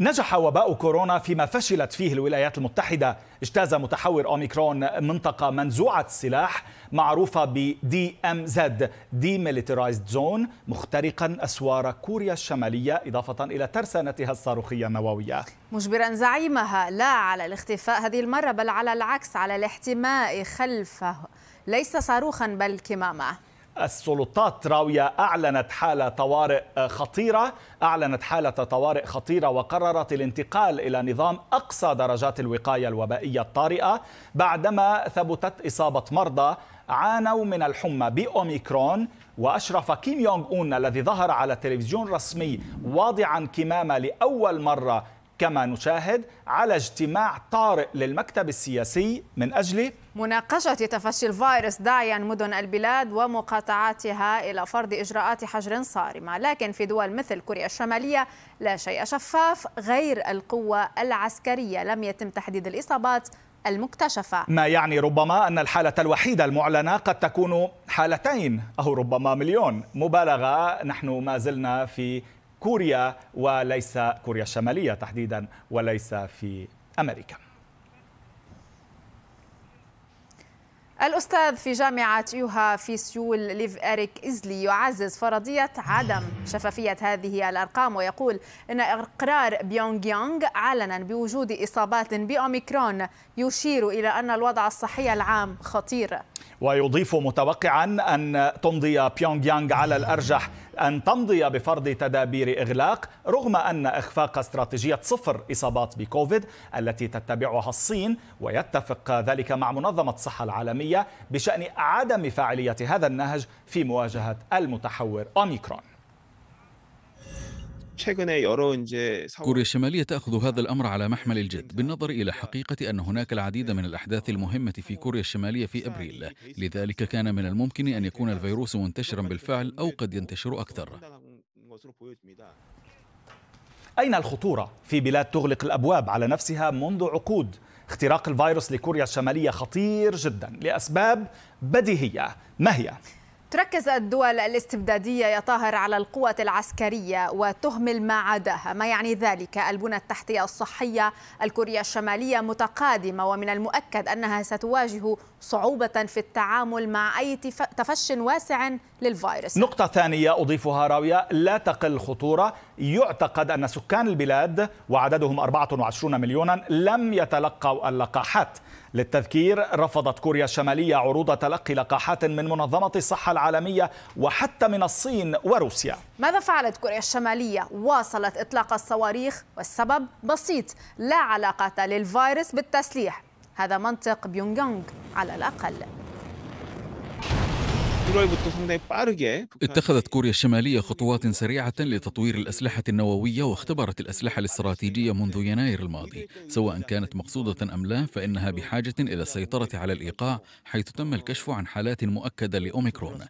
نجح وباء كورونا فيما فشلت فيه الولايات المتحدة اجتاز متحور أوميكرون منطقة منزوعة السلاح معروفة ب DMZ Demilitarized Zone مخترقا أسوار كوريا الشمالية إضافة إلى ترسانتها الصاروخية النووية مجبرا زعيمها لا على الاختفاء هذه المرة بل على العكس على الاحتماء خلفه ليس صاروخا بل كمامة السلطات راوية أعلنت حالة طوارئ خطيرة أعلنت حالة طوارئ خطيرة وقررت الانتقال إلى نظام أقصى درجات الوقاية الوبائية الطارئة بعدما ثبتت إصابة مرضى عانوا من الحمى بأوميكرون وأشرف كيم يونغ أون الذي ظهر على تلفزيون رسمي واضعا كمامة لأول مرة كما نشاهد على اجتماع طارئ للمكتب السياسي من أجل مناقشة تفشي الفيروس داعيا مدن البلاد ومقاطعاتها إلى فرض إجراءات حجر صارمة لكن في دول مثل كوريا الشمالية لا شيء شفاف غير القوة العسكرية لم يتم تحديد الإصابات المكتشفة ما يعني ربما أن الحالة الوحيدة المعلنة قد تكون حالتين أو ربما مليون مبالغة نحن ما زلنا في كوريا وليس كوريا الشمالية تحديدا وليس في أمريكا الأستاذ في جامعة يوها في سيول ليف إريك إزلي يعزز فرضية عدم شفافية هذه الأرقام ويقول إن إقرار بيونغ يانغ علنا بوجود إصابات بأوميكرون يشير إلى أن الوضع الصحي العام خطير ويضيف متوقعا أن تمضي بيونغ يانغ على الأرجح أن تمضي بفرض تدابير إغلاق رغم أن إخفاق استراتيجية صفر إصابات بكوفيد التي تتبعها الصين ويتفق ذلك مع منظمة الصحة العالمية بشأن عدم فاعلية هذا النهج في مواجهة المتحور أوميكرون كوريا الشمالية تأخذ هذا الأمر على محمل الجد بالنظر إلى حقيقة أن هناك العديد من الأحداث المهمة في كوريا الشمالية في أبريل لذلك كان من الممكن أن يكون الفيروس منتشرا بالفعل أو قد ينتشر أكثر أين الخطورة في بلاد تغلق الأبواب على نفسها منذ عقود؟ اختراق الفيروس لكوريا الشمالية خطير جدا لأسباب بديهية ما هي؟ تركز الدول الاستبدادية يا طاهر على القوة العسكرية وتهمل ما عداها ما يعني ذلك البنى التحتية الصحية الكورية الشمالية متقادمة ومن المؤكد أنها ستواجه صعوبة في التعامل مع أي تفش واسع للفيروس نقطة ثانية أضيفها راوية لا تقل خطورة يعتقد أن سكان البلاد وعددهم 24 مليونا لم يتلقوا اللقاحات للتذكير رفضت كوريا الشمالية عروض تلقي لقاحات من منظمة الصحة العالمية العالمية وحتى من الصين وروسيا ماذا فعلت كوريا الشمالية؟ واصلت إطلاق الصواريخ والسبب بسيط لا علاقة للفيروس بالتسليح هذا منطق بيونغ على الأقل اتخذت كوريا الشمالية خطوات سريعة لتطوير الأسلحة النووية واختبرت الأسلحة الاستراتيجية منذ يناير الماضي سواء كانت مقصودة أم لا فإنها بحاجة إلى السيطرة على الإيقاع حيث تم الكشف عن حالات مؤكدة لأوميكرون